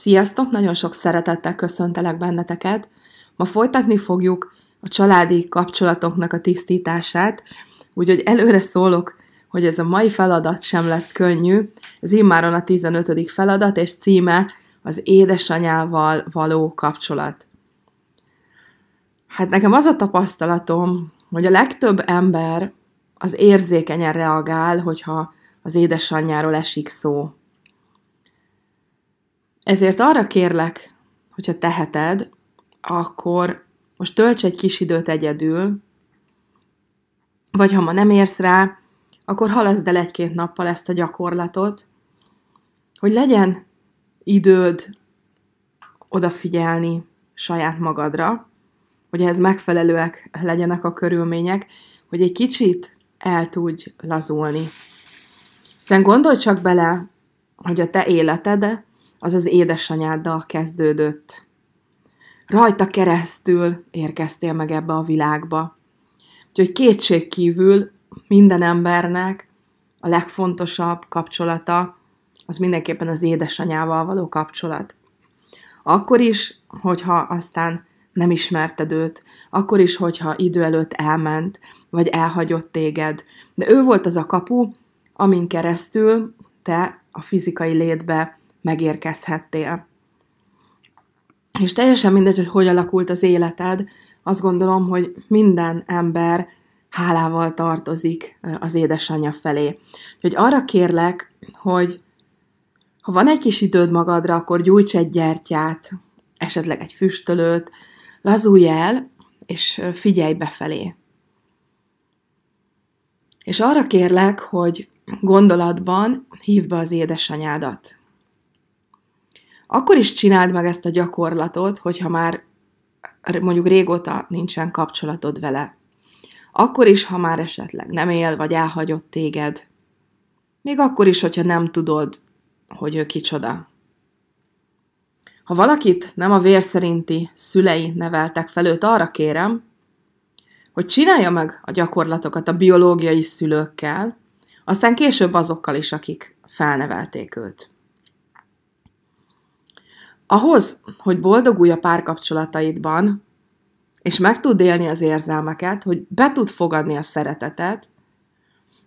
Sziasztok! Nagyon sok szeretettel köszöntelek benneteket. Ma folytatni fogjuk a családi kapcsolatoknak a tisztítását, úgyhogy előre szólok, hogy ez a mai feladat sem lesz könnyű. Ez immáron a 15. feladat, és címe az édesanyával való kapcsolat. Hát nekem az a tapasztalatom, hogy a legtöbb ember az érzékenyen reagál, hogyha az édesanyjáról esik szó. Ezért arra kérlek, hogyha teheted, akkor most tölts egy kis időt egyedül, vagy ha ma nem érsz rá, akkor halaszd el egy-két nappal ezt a gyakorlatot, hogy legyen időd odafigyelni saját magadra, hogy ehhez megfelelőek legyenek a körülmények, hogy egy kicsit el tudj lazulni. Hiszen gondolj csak bele, hogy a te életed az az édesanyáddal kezdődött. Rajta keresztül érkeztél meg ebbe a világba. Úgyhogy kétség kívül minden embernek a legfontosabb kapcsolata az mindenképpen az édesanyával való kapcsolat. Akkor is, hogyha aztán nem ismerted őt, akkor is, hogyha idő előtt elment, vagy elhagyott téged. De ő volt az a kapu, amin keresztül te a fizikai létbe megérkezhettél. És teljesen mindegy, hogy hogy alakult az életed, azt gondolom, hogy minden ember hálával tartozik az édesanyja felé. Hogy arra kérlek, hogy ha van egy kis időd magadra, akkor gyújts egy gyertyát, esetleg egy füstölőt, lazulj el, és figyelj befelé. És arra kérlek, hogy gondolatban hívd be az édesanyádat akkor is csináld meg ezt a gyakorlatot, hogyha már mondjuk régóta nincsen kapcsolatod vele. Akkor is, ha már esetleg nem él, vagy elhagyott téged. Még akkor is, hogyha nem tudod, hogy ő kicsoda. Ha valakit nem a vér szerinti szülei neveltek fel, őt arra kérem, hogy csinálja meg a gyakorlatokat a biológiai szülőkkel, aztán később azokkal is, akik felnevelték őt. Ahhoz, hogy boldogulj a párkapcsolataidban, és meg tud élni az érzelmeket, hogy be tud fogadni a szeretetet,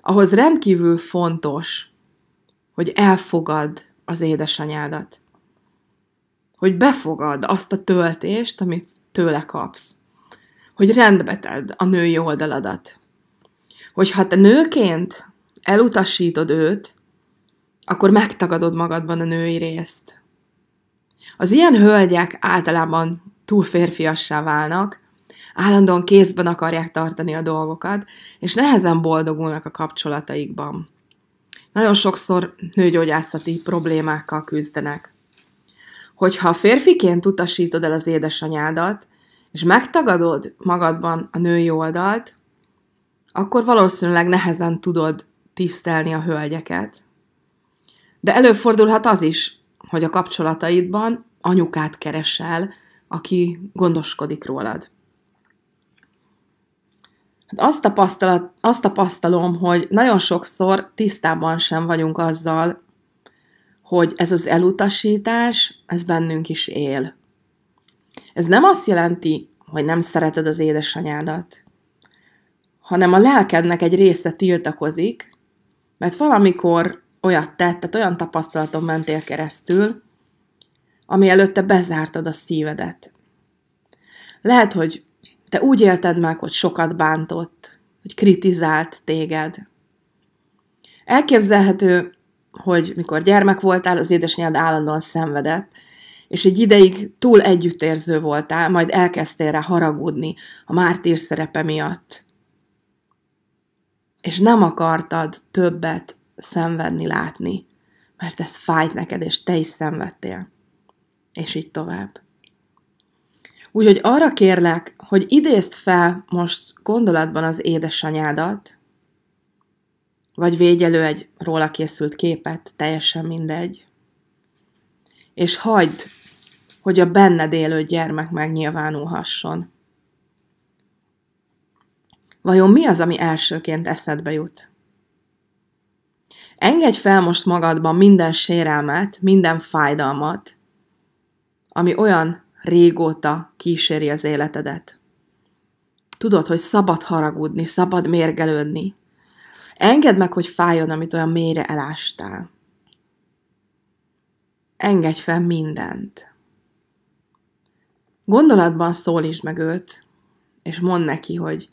ahhoz rendkívül fontos, hogy elfogad az édesanyádat. Hogy befogad azt a töltést, amit tőle kapsz. Hogy rendbe tedd a női oldaladat. Hogy ha te nőként elutasítod őt, akkor megtagadod magadban a női részt. Az ilyen hölgyek általában túl férfiassá válnak, állandóan kézben akarják tartani a dolgokat, és nehezen boldogulnak a kapcsolataikban. Nagyon sokszor nőgyógyászati problémákkal küzdenek. Hogyha férfiként utasítod el az édesanyádat, és megtagadod magadban a női oldalt, akkor valószínűleg nehezen tudod tisztelni a hölgyeket. De előfordulhat az is, hogy a kapcsolataidban anyukát keresel, aki gondoskodik rólad. Hát azt, tapasztalat, azt tapasztalom, hogy nagyon sokszor tisztában sem vagyunk azzal, hogy ez az elutasítás, ez bennünk is él. Ez nem azt jelenti, hogy nem szereted az édesanyádat, hanem a lelkednek egy része tiltakozik, mert valamikor olyat tett, tehát olyan tapasztalaton mentél keresztül, ami előtte bezártad a szívedet. Lehet, hogy te úgy élted meg, hogy sokat bántott, hogy kritizált téged. Elképzelhető, hogy mikor gyermek voltál, az édesanyád állandóan szenvedett, és egy ideig túl együttérző voltál, majd elkezdtél rá haragudni a mártír szerepe miatt. És nem akartad többet szenvedni, látni, mert ez fájt neked, és te is szenvedtél. És így tovább. Úgyhogy arra kérlek, hogy idézd fel most gondolatban az édesanyádat, vagy védj elő egy róla készült képet, teljesen mindegy, és hagyd, hogy a benned élő gyermek megnyilvánulhasson. Vajon mi az, ami elsőként eszedbe jut? Engedj fel most magadban minden sérelmet, minden fájdalmat, ami olyan régóta kíséri az életedet. Tudod, hogy szabad haragudni, szabad mérgelődni. Engedd meg, hogy fájjon, amit olyan mélyre elástál. Engedj fel mindent. Gondolatban szólítsd meg őt, és mondd neki, hogy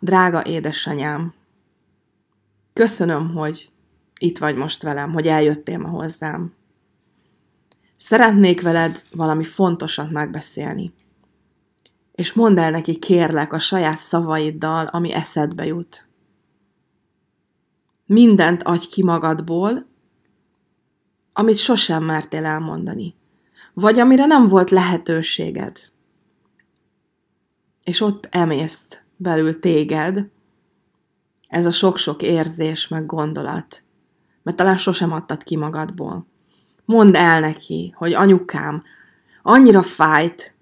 drága édesanyám, köszönöm, hogy itt vagy most velem, hogy eljöttél ma hozzám. Szeretnék veled valami fontosat megbeszélni. És mondd el neki, kérlek, a saját szavaiddal, ami eszedbe jut. Mindent adj ki magadból, amit sosem mertél elmondani, vagy amire nem volt lehetőséged. És ott emészt belül téged ez a sok-sok érzés meg gondolat, mert talán sosem adtad ki magadból. Mondd el neki, hogy anyukám, annyira fájt,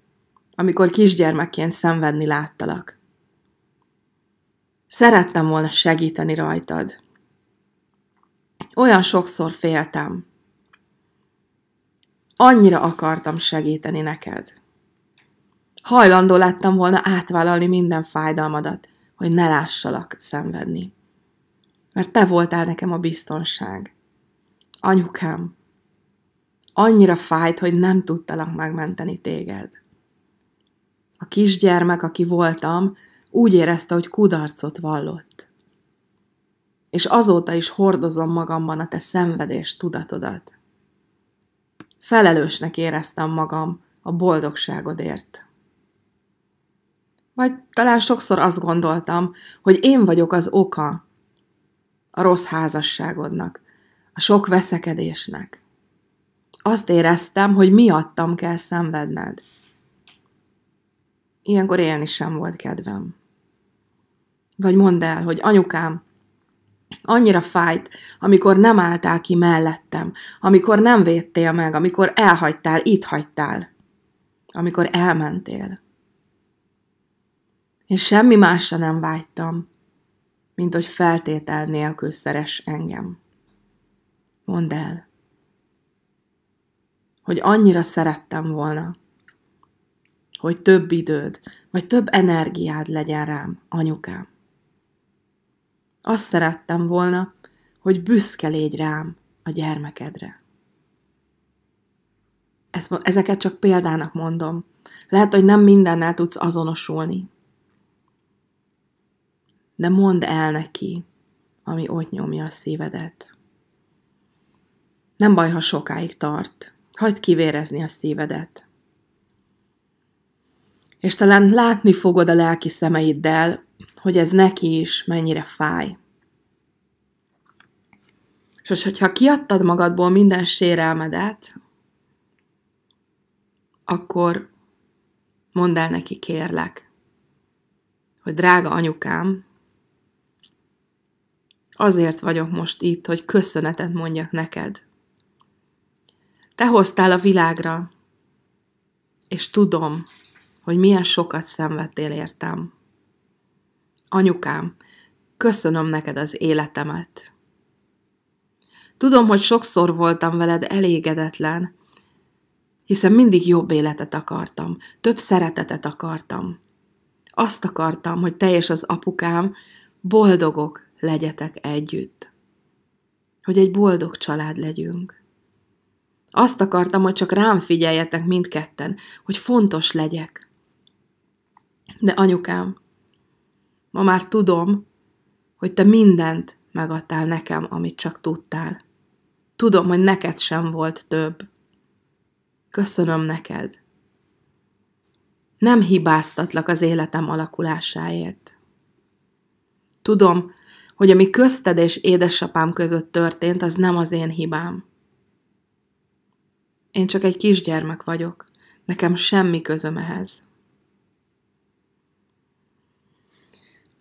amikor kisgyermekként szenvedni láttalak. Szerettem volna segíteni rajtad. Olyan sokszor féltem. Annyira akartam segíteni neked. Hajlandó lettem volna átvállalni minden fájdalmadat, hogy ne lássalak szenvedni mert te voltál nekem a biztonság. Anyukám, annyira fájt, hogy nem tudtalak megmenteni téged. A kisgyermek, aki voltam, úgy érezte, hogy kudarcot vallott. És azóta is hordozom magamban a te szenvedés tudatodat. Felelősnek éreztem magam a boldogságodért. Vagy talán sokszor azt gondoltam, hogy én vagyok az oka, a rossz házasságodnak, a sok veszekedésnek. Azt éreztem, hogy miattam kell szenvedned. Ilyenkor élni sem volt kedvem. Vagy mondd el, hogy anyukám, annyira fájt, amikor nem álltál ki mellettem, amikor nem védtél meg, amikor elhagytál, itt hagytál, amikor elmentél. Én semmi másra nem vágytam, mint hogy feltétel nélkül szeres engem. Mondd el, hogy annyira szerettem volna, hogy több időd, vagy több energiád legyen rám, anyukám. Azt szerettem volna, hogy büszke légy rám a gyermekedre. ezeket csak példának mondom. Lehet, hogy nem mindennel tudsz azonosulni, de mondd el neki, ami ott nyomja a szívedet. Nem baj, ha sokáig tart. Hagyd kivérezni a szívedet. És talán látni fogod a lelki szemeiddel, hogy ez neki is mennyire fáj. És hogyha kiadtad magadból minden sérelmedet, akkor mondd el neki, kérlek, hogy drága anyukám, Azért vagyok most itt, hogy köszönetet mondjak neked. Te hoztál a világra, és tudom, hogy milyen sokat szenvedtél értem. Anyukám, köszönöm neked az életemet. Tudom, hogy sokszor voltam veled elégedetlen, hiszen mindig jobb életet akartam, több szeretetet akartam. Azt akartam, hogy te és az apukám boldogok, legyetek együtt. Hogy egy boldog család legyünk. Azt akartam, hogy csak rám figyeljetek mindketten, hogy fontos legyek. De anyukám, ma már tudom, hogy te mindent megadtál nekem, amit csak tudtál. Tudom, hogy neked sem volt több. Köszönöm neked. Nem hibáztatlak az életem alakulásáért. Tudom, hogy ami közted és édesapám között történt, az nem az én hibám. Én csak egy kisgyermek vagyok, nekem semmi közöm ehhez.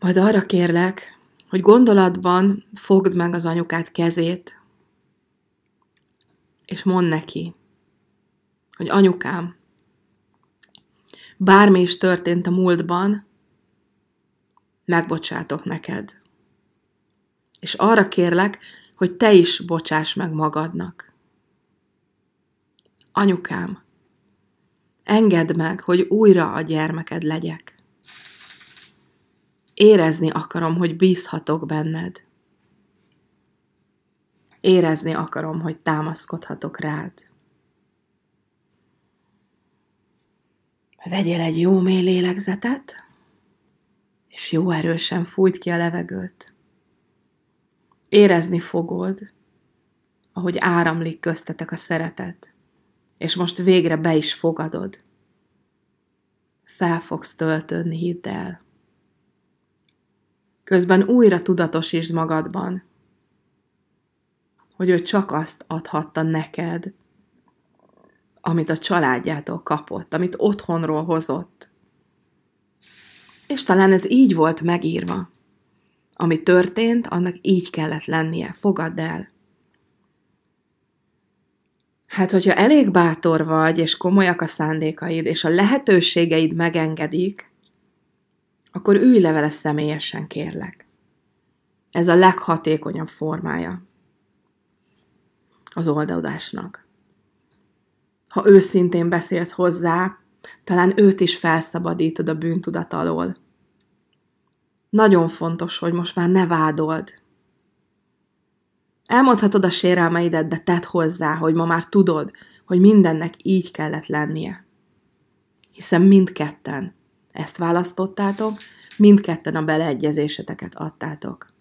Majd arra kérlek, hogy gondolatban fogd meg az anyukát kezét, és mondd neki, hogy anyukám, bármi is történt a múltban, megbocsátok neked és arra kérlek, hogy te is bocsáss meg magadnak. Anyukám, engedd meg, hogy újra a gyermeked legyek. Érezni akarom, hogy bízhatok benned. Érezni akarom, hogy támaszkodhatok rád. Vegyél egy jó mély lélegzetet, és jó erősen fújt ki a levegőt. Érezni fogod, ahogy áramlik köztetek a szeretet, és most végre be is fogadod. Fel fogsz töltődni, hidd el. Közben újra tudatosítsd magadban, hogy ő csak azt adhatta neked, amit a családjától kapott, amit otthonról hozott. És talán ez így volt megírva. Ami történt, annak így kellett lennie. Fogadd el. Hát, hogyha elég bátor vagy, és komolyak a szándékaid, és a lehetőségeid megengedik, akkor ülj le vele személyesen, kérlek. Ez a leghatékonyabb formája az oldaudásnak. Ha őszintén beszélsz hozzá, talán őt is felszabadítod a bűntudat alól, nagyon fontos, hogy most már ne vádold. Elmondhatod a sérelmeidet, de tedd hozzá, hogy ma már tudod, hogy mindennek így kellett lennie. Hiszen mindketten ezt választottátok, mindketten a beleegyezéseteket adtátok.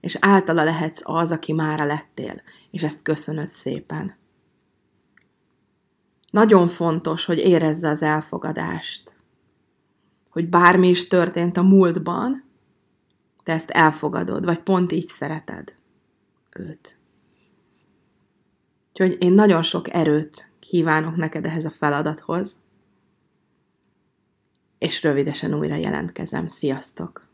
És általa lehetsz az, aki mára lettél, és ezt köszönöd szépen. Nagyon fontos, hogy érezze az elfogadást. Hogy bármi is történt a múltban, te ezt elfogadod, vagy pont így szereted őt. Úgyhogy én nagyon sok erőt kívánok neked ehhez a feladathoz, és rövidesen újra jelentkezem. Sziasztok!